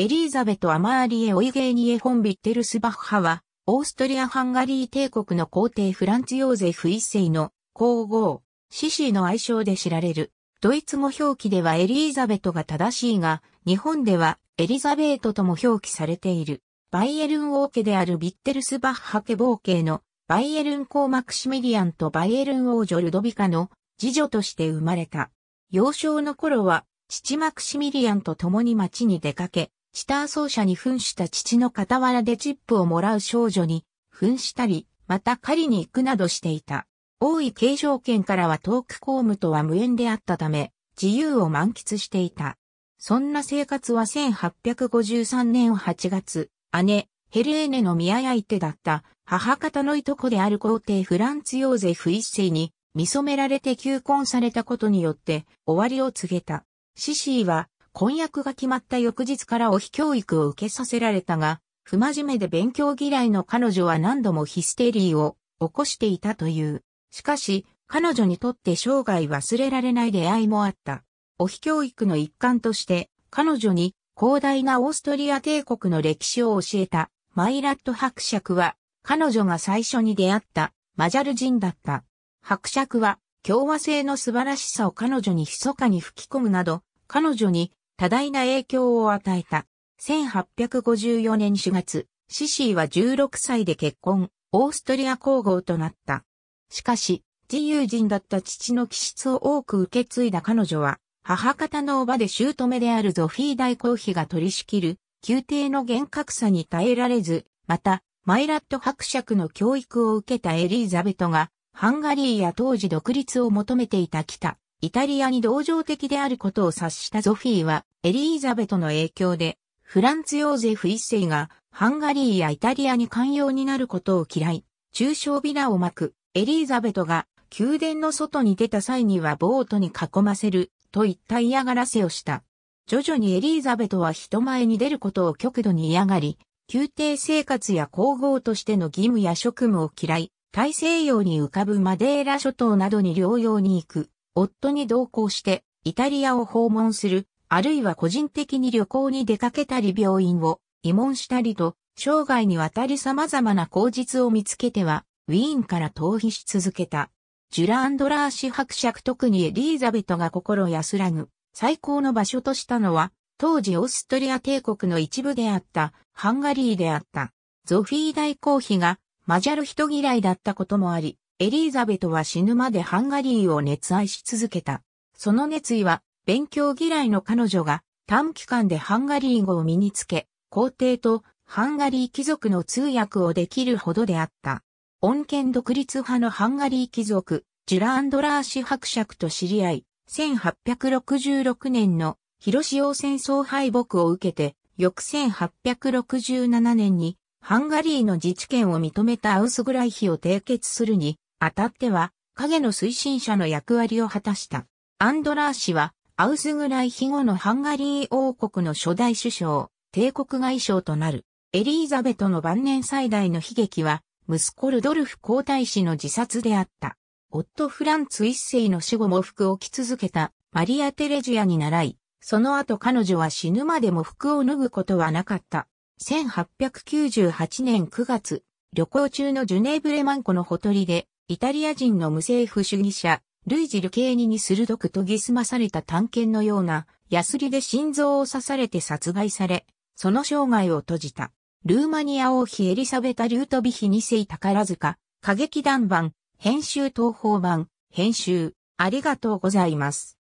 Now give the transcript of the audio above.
エリーザベト・アマーリエ・オイゲーニエ・ホン・ビッテルスバッハは、オーストリア・ハンガリー帝国の皇帝フランツ・ヨーゼフ一世の皇后、シシーの愛称で知られる。ドイツ語表記ではエリーザベトが正しいが、日本ではエリザベートとも表記されている。バイエルン王家であるビッテルスバッハ家冒険のバイエルン公マクシミリアンとバイエルン王女ルドビカの次女として生まれた。幼少の頃は父マクシミリアンと共に町に出かけ、チター奏者に扮した父の傍らでチップをもらう少女に扮したり、また狩りに行くなどしていた。王位継承権からは遠く公務とは無縁であったため、自由を満喫していた。そんな生活は1853年8月、姉、ヘレーネの宮相手だった母方のいとこである皇帝フランツ・ヨーゼフ一世に見染められて求婚されたことによって終わりを告げた。シシーは婚約が決まった翌日からお非教育を受けさせられたが、不真面目で勉強嫌いの彼女は何度もヒステリーを起こしていたという。しかし、彼女にとって生涯忘れられない出会いもあった。お非教育の一環として、彼女に広大なオーストリア帝国の歴史を教えたマイラット伯爵は、彼女が最初に出会ったマジャル人だった。伯爵は、共和制の素晴らしさを彼女に密かに吹き込むなど、彼女に多大な影響を与えた。1854年4月、シシーは16歳で結婚、オーストリア皇后となった。しかし、自由人だった父の気質を多く受け継いだ彼女は、母方の叔母で姑であるゾフィー大公妃が取り仕切る、宮廷の厳格さに耐えられず、また、マイラット伯爵の教育を受けたエリーザベトが、ハンガリーや当時独立を求めていた北、イタリアに同情的であることを察したゾフィーは、エリーザベトの影響で、フランツ・ヨーゼフ一世がハンガリーやイタリアに寛容になることを嫌い、中小ビラを巻くエリーザベトが宮殿の外に出た際にはボートに囲ませるといった嫌がらせをした。徐々にエリーザベトは人前に出ることを極度に嫌がり、宮廷生活や皇后としての義務や職務を嫌い、大西洋に浮かぶマデーラ諸島などに療養に行く、夫に同行してイタリアを訪問するあるいは個人的に旅行に出かけたり病院を慰問したりと、生涯にわたり様々な口実を見つけては、ウィーンから逃避し続けた。ジュラ・アンドラー氏伯爵特にエリーザベトが心安らぐ、最高の場所としたのは、当時オーストリア帝国の一部であったハンガリーであった。ゾフィー大公妃がマジャル人嫌いだったこともあり、エリーザベトは死ぬまでハンガリーを熱愛し続けた。その熱意は勉強嫌いの彼女が短期間でハンガリー語を身につけ、皇帝とハンガリー貴族の通訳をできるほどであった。恩恵独立派のハンガリー貴族、ジュラ・アンドラーシ伯爵と知り合い、1866年の広潮戦争敗北を受けて、翌1867年にハンガリーの自治権を認めたアウスグライヒを締結するに、あたっては影の推進者の役割を果たした。アンドラー氏はアウスグライヒ後のハンガリー王国の初代首相、帝国外相となる、エリーザベトの晩年最大の悲劇は、息子ルドルフ皇太子の自殺であった。夫フランツ一世の死後も服を着続けたマリア・テレジアに習い、その後彼女は死ぬまでも服を脱ぐことはなかった。1898年9月、旅行中のジュネーブレマンコのほとりで、イタリア人の無政府主義者、類似流刑にに鋭く研ぎ澄まされた探検のような、ヤスリで心臓を刺されて殺害され、その生涯を閉じた。ルーマニア王妃エリサベタ・リュートビヒ二世宝塚、歌劇団版、編集東方版、編集、ありがとうございます。